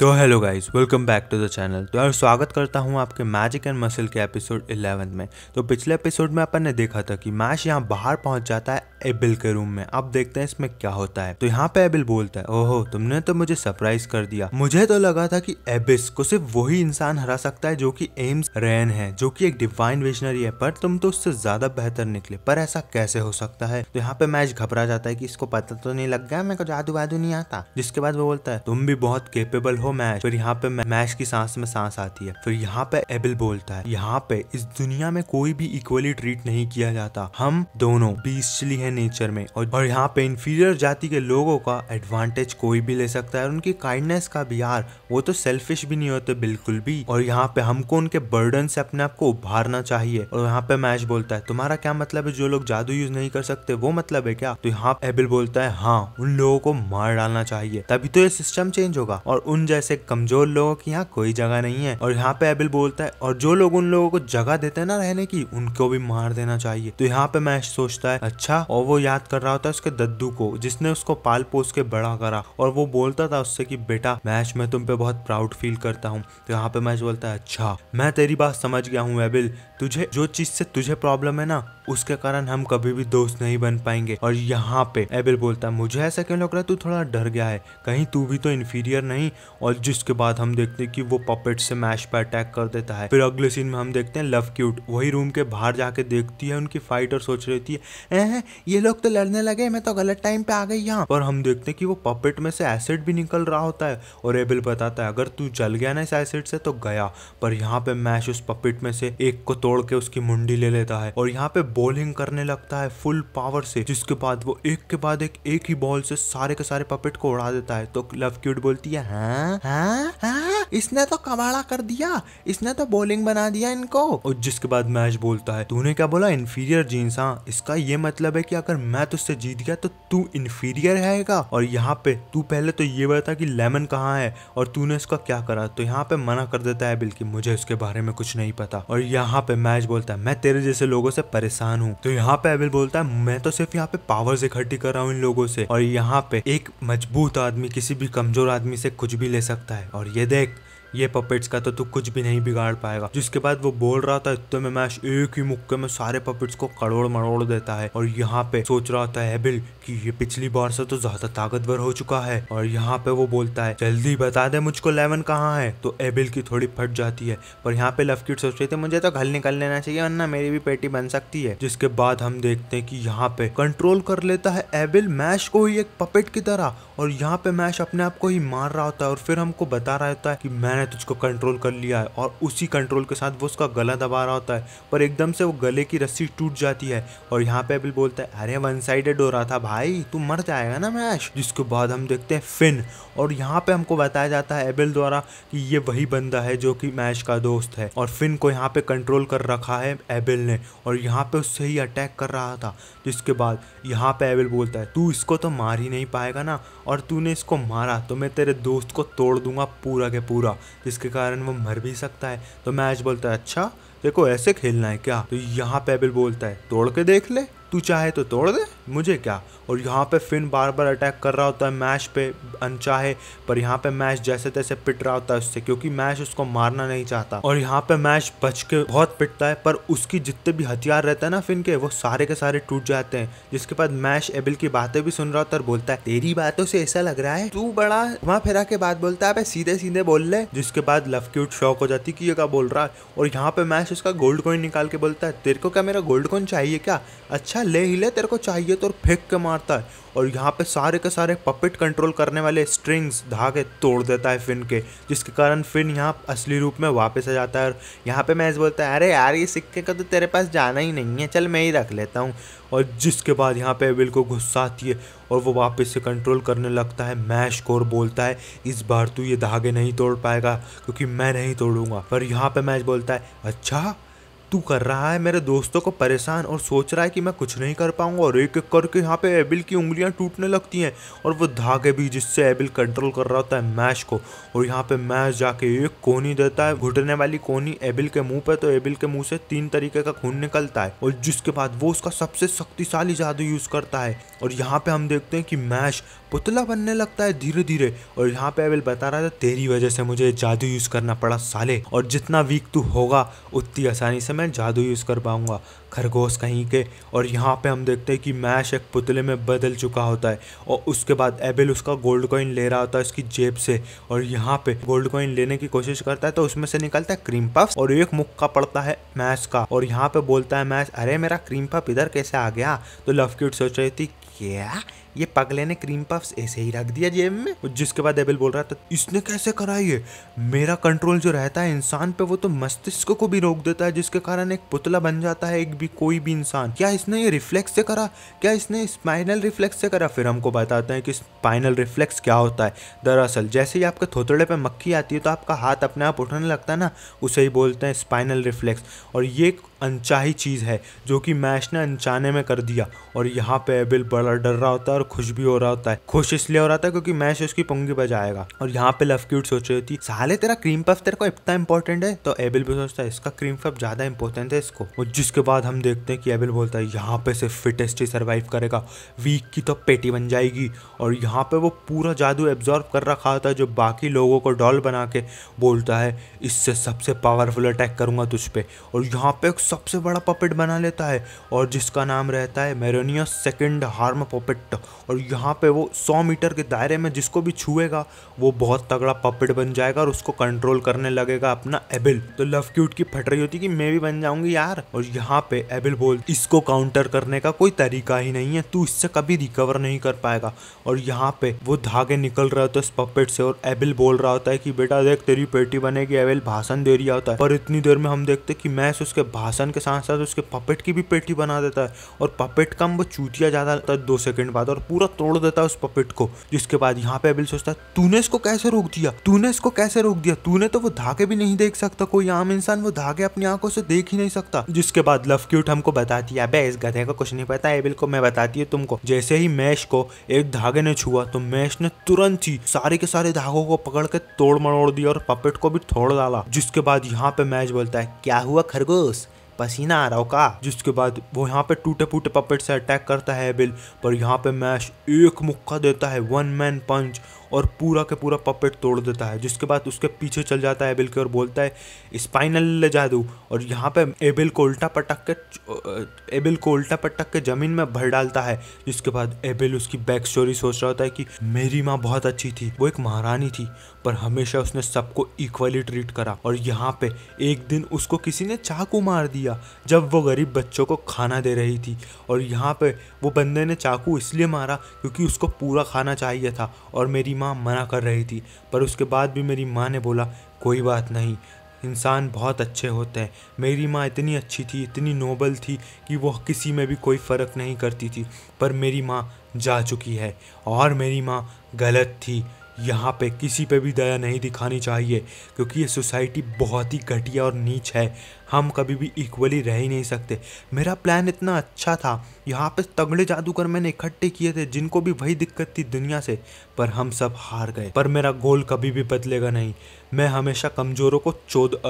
तो hello guys welcome back to the channel तो यार स्वागत करता हूँ आपके मैजिक एंड मसल के एपिसोड 11 में तो पिछले एपिसोड में अपन ने देखा था कि मैश यहाँ बाहर पहुंच जाता है एबिल के रूम में अब देखते हैं इसमें क्या होता है तो यहाँ पे एबिल बोलता है ओहो तुमने तो मुझे सरप्राइज कर दिया मुझे तो लगा था कि एबिस को सिर्फ वही इंसान हरा सकता है जो की एम्स रैन है जो की एक डिवाइन विजनरी है पर तुम तो उससे ज्यादा बेहतर निकले पर ऐसा कैसे हो सकता है तो यहाँ पे मैच घबरा जाता है की इसको पता तो नहीं लग गया मेरे को जादू वादू नहीं आता जिसके बाद वो बोलता है तुम भी बहुत केपेबल हो वो मैश फिर यहाँ पे मैश की सांस में सांस आती है फिर यहाँ पे एबिल बोलता है यहाँ पे इस दुनिया में कोई भी इक्वली ट्रीट नहीं किया जाता हम दोनों बीसली है नेचर में और, और यहाँ पे इन्फीरियर जाति के लोगों का एडवांटेज कोई भी ले सकता है और उनकी काइंडनेस का भी यार वो तो सेल्फिश भी नहीं होते बिल्कुल भी और यहाँ पे हमको उनके बर्डन से अपने आप को उभारना चाहिए और यहाँ पे मैच बोलता है तुम्हारा क्या मतलब है जो लोग जादू यूज नहीं कर सकते वो मतलब है क्या तो यहाँ एबिल बोलता है हाँ उन लोगों को मार डालना चाहिए तभी तो ये सिस्टम चेंज होगा और उन जैसे ऐसे कमजोर लोगों की यहाँ कोई जगह नहीं है और यहाँ पे एबिल बोलता है और जो लोग उन लोगों को जगह देते हैं ना रहने की उनको भी मार देना चाहिए तो यहाँ पे मैश सोचता है अच्छा और वो याद कर रहा होता है उसके दद्दू को जिसने उसको पाल पोस के बड़ा करा और वो बोलता था उससे कि बेटा मैच मैं तुम पे बहुत प्राउड फील करता हूँ तो यहाँ पे मैच बोलता है अच्छा मैं तेरी बात समझ गया हूँ एबिल तुझे जो चीज से तुझे प्रॉब्लम है ना उसके कारण हम कभी भी दोस्त नहीं बन पाएंगे और यहाँ पे एबिल बोलता है मुझे ऐसा क्यों लग रहा है तू थोड़ा डर गया है कहीं तू भी तो इन्फीरियर नहीं और और जिसके बाद हम देखते हैं कि वो पपेट से मैश पर अटैक कर देता है फिर अगले सीन में हम देखते हैं लव क्यूट वही रूम के बाहर जाके देखती है उनकी फाइट और सोच रही होती है ये लोग तो लड़ने लगे मैं तो गलत टाइम पे आ गई यहाँ और हम देखते हैं कि वो पपेट में से एसिड भी निकल रहा होता है और एबिल बताता है अगर तू जल गया ना इस एसिड से तो गया पर यहाँ पे मैश उस पपेट में से एक को तोड़ के उसकी मुंडी ले लेता है और यहाँ पे बॉलिंग करने लगता है फुल पावर से जिसके बाद वो एक के बाद एक एक ही बॉल से सारे के सारे पपेट को उड़ा देता है तो लव क्यूट बोलती है हाँ हाँ, हाँ, इसने तो कबाड़ा कर दिया इसने तो बॉलिंग बना दिया इनको और जिसके बाद मैच बोलता है तूने क्या बोला इन्फीरियर जीन्स हाँ इसका ये मतलब है कि अगर मैं तुझसे जीत गया तो तू इन्फीरियर रहेगा और यहाँ पे तू पहले तो ये बता कि लेमन कहाँ है और तूने उसका क्या करा तो यहाँ पे मना कर देता है बिल्कुल मुझे उसके बारे में कुछ नहीं पता और यहाँ पे मैच बोलता है मैं तेरे जैसे लोगों से परेशान हूँ तो यहाँ पे एबिल बोलता है मैं तो सिर्फ यहाँ पे पावर इकट्ठी कर रहा हूँ इन लोगों से और यहाँ पे एक मजबूत आदमी किसी भी कमजोर आदमी से कुछ भी ले सकता है और ये देख ये पपेट्स का तो तू कुछ भी नहीं बिगाड़ पाएगा जिसके बाद वो बोल रहा था इतने में मैश एक ही मुक्के में सारे पपेट्स को करोड़ मरोड़ देता है और यहाँ पे सोच रहा था एबिल कि ये पिछली बार से तो ज्यादा ताकतवर हो चुका है और यहाँ पे वो बोलता है जल्दी बता दे मुझको लेवन कहाँ है तो एबिल की थोड़ी फट जाती है पर यहाँ पे लफकिट सोच रहे थे मुझे तो घर निकल लेना चाहिए वरना मेरी भी पेटी बन सकती है जिसके बाद हम देखते हैं कि यहाँ पे कंट्रोल कर लेता है एबिल मैश को ही एक पपेट की तरह और यहाँ पे मैश अपने आप को ही मार रहा होता है और फिर हमको बता रहा होता है कि मैं मैंने तुझको कंट्रोल कर लिया है और उसी कंट्रोल के साथ वो उसका गला दबा रहा होता है पर एकदम से वो गले की रस्सी टूट जाती है और यहाँ पे बिल बोलता है अरे वन साइडेड हो रहा था भाई तू मर जाएगा ना मैश जिसके बाद हम देखते हैं फिन और यहाँ पे हमको बताया जाता है एबिल द्वारा कि ये वही बंदा है जो कि मैश का दोस्त है और फिन को यहाँ पे कंट्रोल कर रखा है एबिल ने और यहाँ पे उससे ही अटैक कर रहा था जिसके बाद यहाँ पे एबिल बोलता है तू इसको तो मार ही नहीं पाएगा ना और तूने इसको मारा तो मैं तेरे दोस्त को तोड़ दूंगा पूरा के पूरा जिसके कारण वो मर भी सकता है तो मैच बोलता है अच्छा देखो ऐसे खेलना है क्या तो यहाँ पेबल बोलता है तोड़ के देख ले तू चाहे तो तोड़ दे मुझे क्या और यहाँ पे फिन बार बार अटैक कर रहा होता है मैश पे अनचाहे पर यहाँ पे मैच जैसे तैसे पिट रहा होता है उससे क्योंकि मैच उसको मारना नहीं चाहता और यहाँ पे मैच बच के बहुत पिटता है पर उसकी जितने भी हथियार रहते हैं ना फिन के वो सारे के सारे टूट जाते हैं जिसके बाद मैश एबिल की बातें भी सुन रहा होता है बोलता है तेरी बातों से ऐसा लग रहा है तू बड़ा वहाँ फेरा के बाद बोलता है सीधे सीधे बोल ले जिसके बाद लवक्यूट शौक हो जाती कि ये क्या बोल रहा है और यहाँ पे मैच उसका गोल्ड कॉइन निकाल के बोलता है तेरे को क्या मेरा गोल्ड कॉइन चाहिए क्या अच्छा ले ही ले तेरे को चाहिए तो और फेंक के मारता है और यहाँ पे सारे के सारे पपेट कंट्रोल करने वाले स्ट्रिंग्स धागे तोड़ देता है फिन के जिसके कारण फिन यहाँ असली रूप में वापस आ जाता है और यहाँ पे मैच बोलता है अरे यार ये सिक्के का तो तेरे पास जाना ही नहीं है चल मैं ही रख लेता हूँ और जिसके बाद यहाँ पे एविल को गुस्सा आती है और वो वापस से कंट्रोल करने लगता है मैश कोर बोलता है इस बार तू ये धागे नहीं तोड़ पाएगा क्योंकि मैं नहीं तोड़ूंगा पर यहाँ पे मैच बोलता है अच्छा तू कर रहा है मेरे दोस्तों को परेशान और सोच रहा है कि मैं कुछ नहीं कर पाऊंगा और एक एक करके यहाँ पे एबिल की उंगलियाँ टूटने लगती हैं और वो धागे भी जिससे एबिल कंट्रोल कर रहा होता है मैश को और यहाँ पे मैश जाके एक कोनी देता है घुटने वाली कोनी एबिल के मुंह पे तो एबिल के मुंह से तीन तरीके का खून निकलता है और जिसके बाद वो उसका सबसे शक्तिशाली जादू यूज करता है और यहाँ पे हम देखते हैं कि मैश पुतला बनने लगता है धीरे धीरे और यहाँ पे एबिल बता रहा था तेरी वजह से मुझे जादू यूज करना पड़ा साले और जितना वीक तू होगा उतनी आसानी से मैं जादू यूज़ कर पाऊँगा खरगोश कहीं के और यहाँ पे हम देखते हैं कि मैश एक पुतले में बदल चुका होता है और उसके बाद एबिल उसका गोल्ड कॉइन ले रहा होता है उसकी जेब से और यहाँ पे गोल्ड कॉइन लेने की कोशिश करता है तो उसमें से निकलता है क्रीम पफ और एक मुक्का पड़ता है मैश का और यहाँ पे बोलता है मैश अरे मेरा क्रीम पफ इधर कैसे आ गया तो लव क्यूट सोच रही थी क्या ये पगले ने क्रीम पफ ऐसे ही रख दिया जेब में जिसके बाद एबिल बोल रहा था इसने कैसे करा ये मेरा कंट्रोल जो रहता है इंसान पे वो तो मस्तिष्क को भी रोक देता है जिसके कारण एक पुतला बन जाता है एक भी कोई भी इंसान क्या इसने ये रिफ्लेक्स से करा क्या इसने स्पाइनल रिफ्लेक्स से करा फिर हमको बताते हैं कि स्पाइनल रिफ्लेक्स क्या होता है दरअसल जैसे ही आपके थोतड़े पर मक्खी आती है तो आपका हाथ अपने आप उठने लगता है ना उसे ही बोलते हैं स्पाइनल रिफ्लेक्स और ये एक अनचाही चीज़ है जो कि मैश ने अनचाने में कर दिया और यहाँ पे एबिल बड़ा डर रहा होता है और खुश भी हो रहा होता है खुश इसलिए हो रहा था क्योंकि मैच उसकी पुंगी बजाएगा और यहाँ पे लव क्यूट सोच रही थी साले तेरा क्रीम पफ तेरे को इतना इंपॉर्टेंट है तो एबिल भी सोचता है इसका क्रीम पफ ज्यादा इंपॉर्टेंट है इसको और जिसके बाद हम देखते हैं कि एबिल बोलता है यहाँ पे सिर्फ फिटेस्ट ही सर्वाइव करेगा वीक की तो पेटी बन जाएगी और यहाँ पे वो पूरा जादू एब्जॉर्व कर रखा होता है जो बाकी लोगों को डॉल बना के बोलता है इससे सबसे पावरफुल अटैक करूंगा तुझ पे और यहाँ पे एक सबसे बड़ा पपेट बना लेता है और जिसका नाम रहता है मेरोनियो सेकेंड हार्म पपेट और यहाँ पे वो 100 मीटर के दायरे में जिसको भी छुएगा वो बहुत तगड़ा पपेट बन जाएगा और उसको कंट्रोल करने लगेगा अपना एबिल तो लव क्यूट की फट रही होती कि मैं भी बन जाऊंगी यार और यहाँ पे एबिल बोल इसको काउंटर करने का कोई तरीका ही नहीं है तू इससे कभी रिकवर नहीं कर पाएगा और यहाँ पे वो धागे निकल रहे होते पपेट से और एबिल बोल रहा होता है कि बेटा देख तेरी पेटी बनेगी एबिल भाषण दे रहा होता है पर इतनी देर में हम देखते कि मैं उसके भाषण के साथ साथ उसके पपेट की भी पेटी बना देता है और पपेट का वो चूतिया ज़्यादा दो सेकंड बाद और और पूरा तोड़ देता है उस पपेट को जिसके बाद यहाँ पे अबिल सोचता है तूने इसको कैसे रोक दिया तूने इसको कैसे रोक दिया तूने तो वो धागे भी नहीं देख सकता कोई आम इंसान वो धागे अपनी आंखों से देख ही नहीं सकता जिसके बाद लव क्यूट हमको बताती है अब इस गधे का कुछ नहीं पता एबिल को मैं बताती है तुमको जैसे ही मैश को एक धागे ने छुआ तो मैश ने तुरंत ही सारे के सारे धागो को पकड़ के तोड़ मरोड़ दिया और पपेट को भी थोड़ डाला जिसके बाद यहाँ पे मैच बोलता है क्या हुआ खरगोश पसीना आ रहा होगा जिसके बाद वो यहाँ पे टूटे फूटे पपेट से अटैक करता है बिल पर यहाँ पे मैश एक मुक्का देता है वन मैन पंच और पूरा का पूरा पपेट तोड़ देता है जिसके बाद उसके पीछे चल जाता है एबिल के और बोलता है स्पाइनल ले जा दू और यहाँ पे एबिल को उल्टा पटक के एबिल को उल्टा पटक के ज़मीन में भर डालता है जिसके बाद एबिल उसकी बैक स्टोरी सोच रहा होता है कि मेरी माँ बहुत अच्छी थी वो एक महारानी थी पर हमेशा उसने सबको इक्वली ट्रीट करा और यहाँ पे एक दिन उसको किसी ने चाकू मार दिया जब वो गरीब बच्चों को खाना दे रही थी और यहाँ पे वो बंदे ने चाकू इसलिए मारा क्योंकि उसको पूरा खाना चाहिए था और मेरी माँ मना कर रही थी पर उसके बाद भी मेरी माँ ने बोला कोई बात नहीं इंसान बहुत अच्छे होते हैं मेरी माँ इतनी अच्छी थी इतनी नोबल थी कि वह किसी में भी कोई फ़र्क नहीं करती थी पर मेरी माँ जा चुकी है और मेरी माँ गलत थी यहाँ पे किसी पे भी दया नहीं दिखानी चाहिए क्योंकि ये सोसाइटी बहुत ही घटिया और नीच है हम कभी भी इक्वली रह ही नहीं सकते मेरा प्लान इतना अच्छा था यहाँ पे तगड़े जादूगर मैंने इकट्ठे किए थे जिनको भी वही दिक्कत थी दुनिया से पर हम सब हार गए पर मेरा गोल कभी भी बदलेगा नहीं मैं हमेशा कमज़ोरों को चोद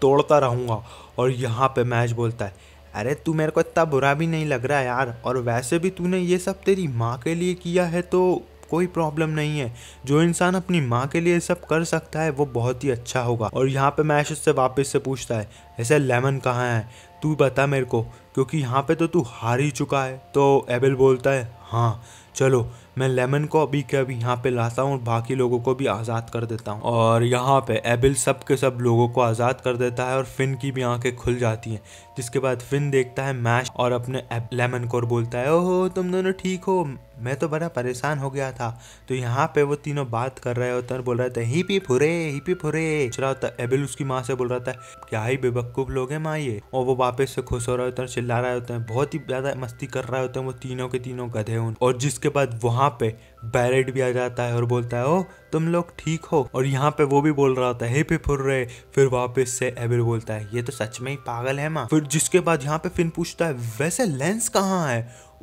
तोड़ता रहूँगा और यहाँ पे मैच बोलता है अरे तू मेरे को इतना बुरा भी नहीं लग रहा यार और वैसे भी तूने ये सब तेरी माँ के लिए किया है तो कोई प्रॉब्लम नहीं है जो इंसान अपनी माँ के लिए सब कर सकता है वो बहुत ही अच्छा होगा और यहाँ पे मैश उससे वापस से पूछता है ऐसे लेमन कहाँ है तू बता मेरे को क्योंकि यहाँ पे तो तू हार ही चुका है तो एबिल बोलता है हाँ चलो मैं लेमन को अभी के अभी यहाँ पे लाता हूँ और बाकी लोगों को भी आज़ाद कर देता हूँ और यहाँ पे एबिल सब के सब लोगों को आज़ाद कर देता है और फिन की भी आंखें खुल जाती हैं जिसके बाद फिन देखता है मैश और अपने लेमन को और बोलता है ओहो तुम दोनों ठीक हो मैं तो बड़ा परेशान हो गया था तो यहाँ पे वो तीनों बात कर रहे होते हैं बोल रहे थे ही पी फुरे ही पी फुरे चला होता है एबिल उसकी माँ से बोल रहा था क्या ही बेवकूफ़ लोग हैं माँ ये और वो वापस से खुश हो रहे होते हैं चिल्ला रहे होते हैं बहुत ही ज़्यादा मस्ती कर रहे होते हैं वो तीनों के तीनों गधे उन और जिसके बाद वहाँ यहाँ पे बैरेट भी आ जाता है और बोलता है ओ तुम लोग ठीक हो और यहाँ पे वो भी बोल रहा होता है हिप हिप रहे फिर वापस से एबिर बोलता है ये तो सच में ही पागल है माँ फिर जिसके बाद यहाँ पे फिन पूछता है वैसे लेंस कहाँ है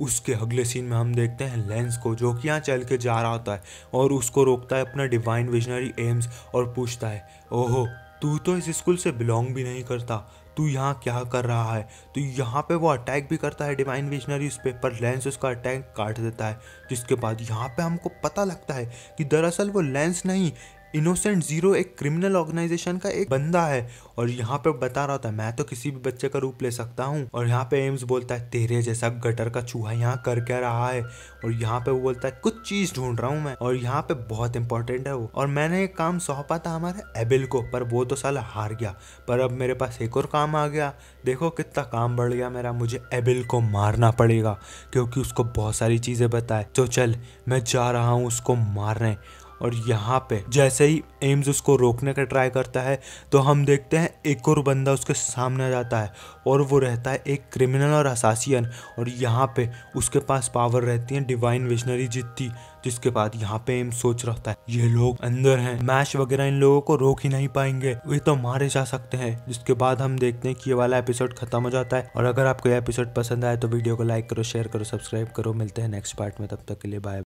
उसके अगले सीन में हम देखते हैं लेंस को जो कि यहाँ चल के जा रहा होता है और उसको रोकता है अपना डिवाइन विजनरी एम्स और पूछता है ओहो तू तो इस स्कूल से बिलोंग भी नहीं करता तू यहाँ क्या कर रहा है तो यहाँ पे वो अटैक भी करता है डिवाइन विजनरी उस पर पर लेंस उसका अटैक काट देता है जिसके बाद यहाँ पे हमको पता लगता है कि दरअसल वो लेंस नहीं इनोसेंट जीरो एक क्रिमिनल ऑर्गेनाइजेशन का एक बंदा है और यहाँ पे बता रहा था मैं तो किसी भी बच्चे का रूप ले सकता हूँ और यहाँ पे एम्स बोलता है तेरे जैसा गटर का चूहा यहाँ कर क्या रहा है और यहाँ पे वो बोलता है कुछ चीज ढूंढ रहा हूँ मैं और यहाँ पे बहुत इंपॉर्टेंट है वो और मैंने एक काम सौंपा था हमारे एबिल को पर वो तो साल हार गया पर अब मेरे पास एक और काम आ गया देखो कितना काम बढ़ गया मेरा मुझे एबिल को मारना पड़ेगा क्योंकि उसको बहुत सारी चीजें बताए तो चल मैं जा रहा हूँ उसको मारने और यहाँ पे जैसे ही एम्स उसको रोकने का ट्राई करता है तो हम देखते हैं एक और बंदा उसके सामने आ जाता है और वो रहता है एक क्रिमिनल और असासियन और यहाँ पे उसके पास पावर रहती है डिवाइन विजनरी जितनी जिसके बाद यहाँ पे एम सोच रहता है ये लोग अंदर हैं मैश वगैरह इन लोगों को रोक ही नहीं पाएंगे वे तो मारे जा सकते हैं जिसके बाद हम देखते हैं कि ये वाला एपिसोड खत्म हो जाता है और अगर आपको ये एपिसोड पसंद आए तो वीडियो को लाइक करो शेयर करो सब्सक्राइब करो मिलते हैं नेक्स्ट पार्ट में तब तक के लिए बाय